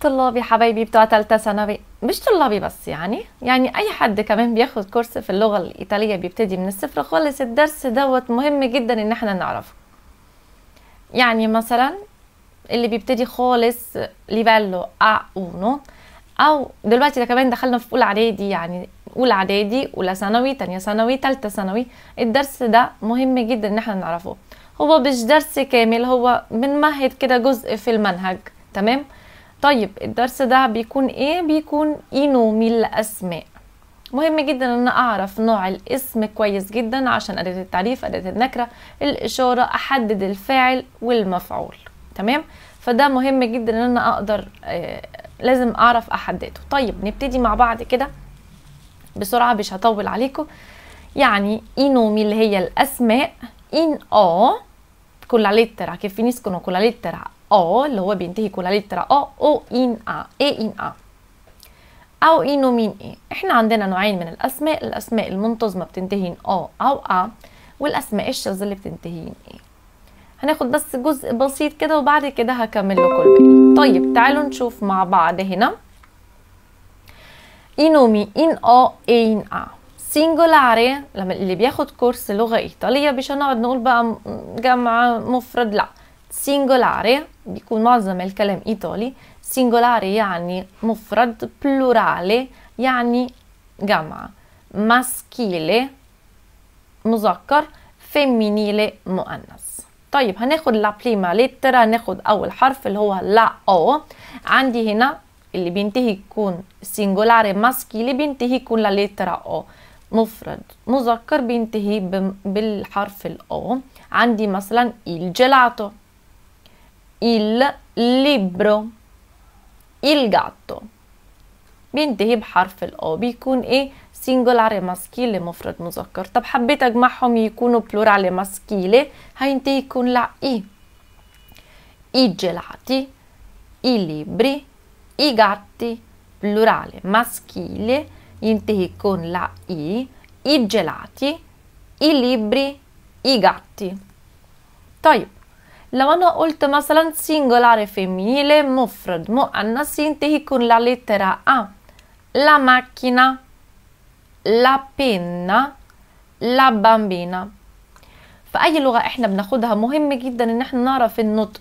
طلابي حبايبي بتوع تالتة ثانوي مش طلابي بس يعني يعني اي حد كمان بياخد كورس في اللغة الايطالية بيبتدي من الصفر خالص الدرس دوت مهم جدا ان احنا نعرفه يعني مثلا اللي بيبتدي خالص ليفالو ا اونو او دلوقتي ده كمان دخلنا في اولى اعدادي يعني اولى اعدادي اولى ثانوي تانية ثانوي تالتة ثانوي الدرس ده مهم جدا ان احنا نعرفه هو مش درس كامل هو بنمهد كده جزء في المنهج تمام طيب الدرس ده بيكون ايه بيكون اينومي الاسماء مهم جدا ان انا اعرف نوع الاسم كويس جدا عشان اداه التعريف اداه النكره الاشاره احدد الفاعل والمفعول تمام فده مهم جدا ان انا اقدر آه لازم اعرف احدده طيب نبتدي مع بعض كده بسرعه مش هطول عليكم يعني اينومي اللي هي الاسماء ان او آه، كل لتر كيف che كل لتر أو اللي هو بينتهي كلها لترا أو أو إن أ إي إن أ أو إنو مين اي إحنا عندنا نوعين من الأسماء الأسماء المنتظمة بتنتهي أو أو أ والأسماء الشاذة اللي بتنتهي اي هناخد بس جزء بسيط كده وبعد كده هكمل لكم الباقي طيب تعالوا نشوف مع بعض هنا إنومي إن أو إين أ سينجولاري لما اللي بياخد كورس لغة إيطالية مش هنقعد نقول بقى جمع مفرد لأ سينغولاري بيكون معظم الكلام إيطالي سينغولاري يعني مفرد بلورالي يعني جمع ماسكيلي مذكر فيمينيلي مؤنث طيب هناخد لا بريما لترا ناخد أول حرف اللي هو لا أو عندي هنا اللي بينتهي يكون سينجولاري ماسكيلي بينتهي يكون لا لترا أو مفرد مذكر بينتهي بالحرف الأو عندي مثلا الجيلاتو il libro il gatto بينتهي بحرف الأو بيكون إيه سينجولار ماسكيلي مفرد مذكر طب حبيت أجمعهم يكونوا بلورال ماسكيلي هينتهي يكون لا إي i gelati, i libri, i gatti, plurale maschile, intehi con la i, i gelati, i libri, i gatti. طيب لو انا قلت مثلا singolare فيميل مفرد مؤنث ينتهي يكون لترا ا لا ماكينا لا بينا لا بامبينا في اي لغة احنا بناخدها مهم جدا ان احنا نعرف النطق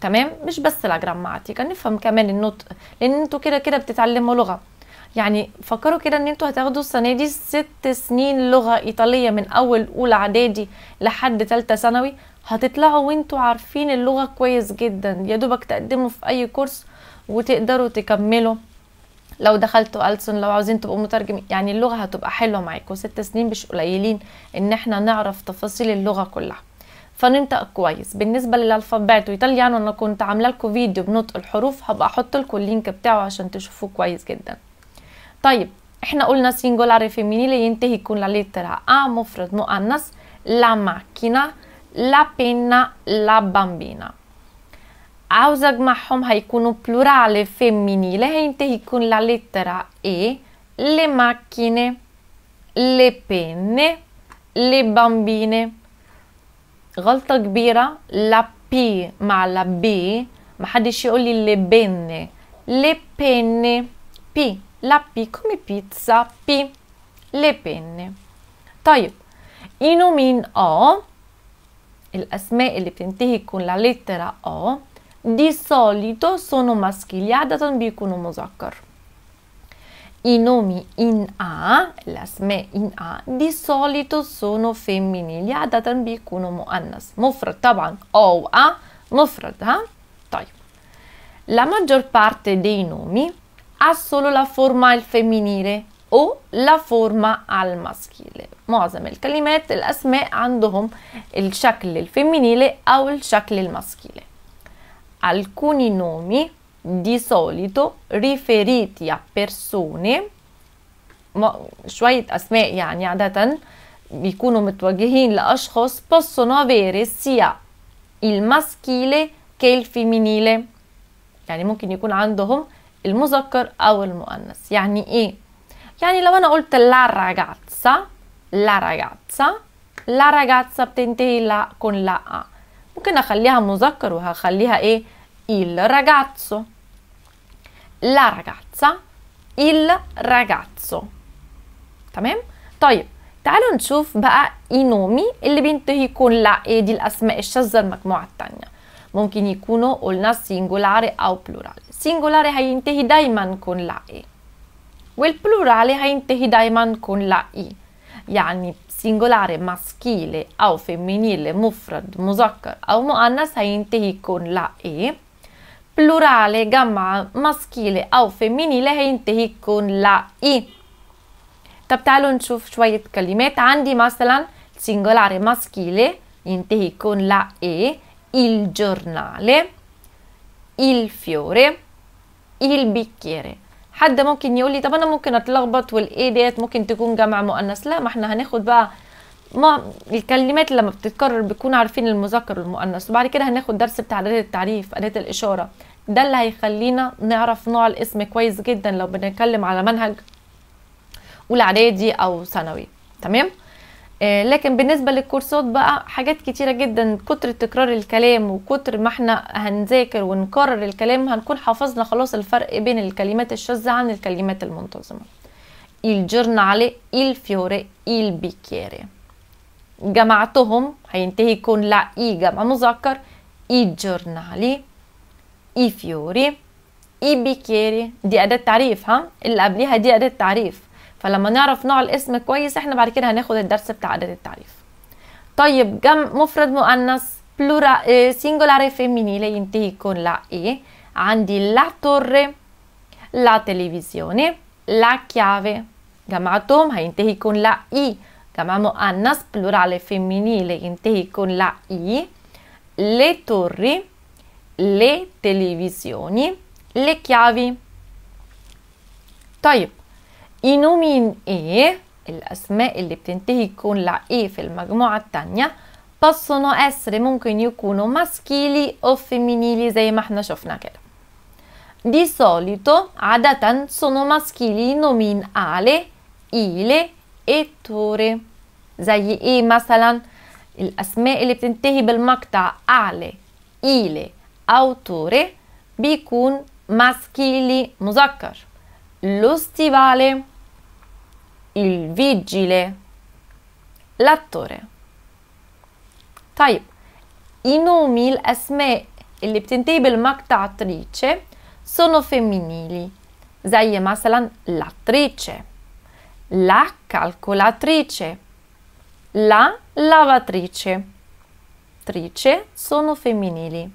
تمام مش بس لا جراماتيكا نفهم كمان النطق لان انتوا كده كده بتتعلموا لغة يعني فكروا كده ان انتوا هتاخدوا السنه دي ست سنين لغه ايطاليه من اول اولى اعدادي لحد ثالثه ثانوي هتطلعوا وانتوا عارفين اللغة كويس جدا يا دوبك تقدموا في اي كورس وتقدروا تكملوا لو دخلتوا ألسن لو عاوزين تبقوا مترجم يعني اللغة هتبقى حلوة معاكم ست سنين مش قليلين ان احنا نعرف تفاصيل اللغة كلها فننطق كويس بالنسبه للالفابيتو ايطاليانو انا كنت عامله لكم فيديو بنطق الحروف هبقى احط لكم اللينك بتاعه عشان تشوفوه كويس جدا طيب احنا قلنا singolare فيمينيلي ينتهي يكون لا lettera ا مفرد مؤنث لا ماكينه la penna, la bambina. عاوزك معهم هيكونوا بلورال فيمينيل هينتهي يكون لا لترا اي le macchine, le penne, le bambine. غلطة كبيرة لا بي مع لا بي ما حدش يقول لي le benne, le penne, بي لا بي come pizza, بي le penne. طيب i nomin ho الأسماء اللي بتنتهي con la lettera O di solito sono maschili, عادة بيكونوا مذكر. I nomi in A, l'asme in A, di solito sono femminili, عادة بيكونوا مؤنث. مفرد طبعا أو A مفرد ها؟ طيب. La maggior parte dei nomi ha solo la forma al femminile o la forma al maschile. معظم الكلمات الأسماء عندهم الشكل الفيمينيلي أو الشكل الماسكيلي alcuni nomi di solito riferiti a persone شوية أسماء يعني عادة بيكونوا متوجهين لأشخاص possono avere sia il maschile che il femminile يعني ممكن يكون عندهم المذكر أو المؤنث يعني إيه؟ يعني لو أنا قلت la ragazza la ragazza لا ragazza بتنتهي لا con la a ممكن اخليها مذكر وهخليها ايه il ragazzo la ragazza il ragazzo تمام طيب تعالوا نشوف بقى اي نومي اللي بينتهي كون لا ايه دي الاسماء الشاذة المجموعة التانية ممكن يكونوا قلنا سينجولاري او بلورال سينجولاري هينتهي دايما كون لا ايه والبلورالي هينتهي دايما كون لا ايه يعني سنجولاري مسكيلي أو femminile مفرد مذكر أو مؤنث هينتهي يكون لا إيه بلورالي جمع مسكيلي أو فيمينيلي هينتهي يكون لا إي طب تعالوا نشوف شوية كلمات عندي مثلا سنجولاري مسكيلي ينتهي يكون لا إي il giornale il fiore il bicchiere حد ممكن يقول لي طب انا ممكن اتلخبط والاي ديت ممكن تكون جمع مؤنث لا ما احنا هناخد بقى ما الكلمات لما بتتكرر بيكون عارفين المذكر والمؤنث وبعد كده هناخد درس بتاع اداه التعريف اداه الاشاره ده اللي هيخلينا نعرف نوع الاسم كويس جدا لو بنتكلم على منهج اولى اعدادي او ثانوي تمام آه، لكن بالنسبة للكورسات بقى حاجات كتيرة جدا كتر تكرار الكلام وكتر ما احنا هنذاكر ونكرر الكلام هنكون حافظنا خلاص الفرق بين الكلمات الشاذة عن الكلمات المنتظمة il giornale il fiore il bicchiere جمعتهم هينتهي يكون لا اي جمع مذكر i giornali i fiori i bicchieri دي أداة تعريف ها اللي قبليها دي أداة تعريف فلما نعرف نوع الاسم كويس احنا بعد كده هناخد الدرس بتاع أداة التعريف طيب جمع مفرد مؤنث بلورا سingolare femminile ينتهي con la e عندي la torre la televisione la chiave جمعتهم هينتهي con la i جمع مؤنث بلورال femminile ينتهي con la i le torri le televisioni le chiavi طيب إنومين إيه الأسماء اللي بتنتهي يكون لا إيه في المجموعة التانية possono essere ممكن يكونوا maschili أو femminili زي ما احنا شفنا كده di solito عادة sono maschili i nomin ale, ile e tore زي إيه مثلا الأسماء اللي بتنتهي بالمقطع ale, ile أو tore بيكون maschili مذكر lo stivale il vigile, l'attore. طيب i nomi, الأسماء اللي بتنتهي بالمقطع تريتشي sono femminili زي مثلا l'attrice la calcolatrice la lavatrice trice sono femminili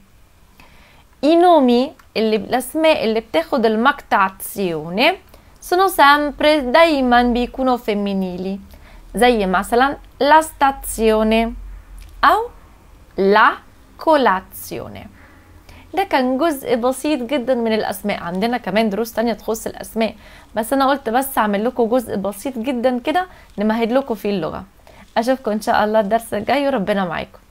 i nomi اللي الأسماء اللي بتاخد المقطع تسيوني sono sempre دايما بيكونوا femminili زي مثلا la stazione أو la colazione ده كان جزء بسيط جدا من الأسماء عندنا كمان دروس تانية تخص الأسماء بس أنا قلت بس أعمل لكم جزء بسيط جدا كده نمهد لكم فيه اللغة أشوفكم إن شاء الله الدرس الجاي وربنا معاكم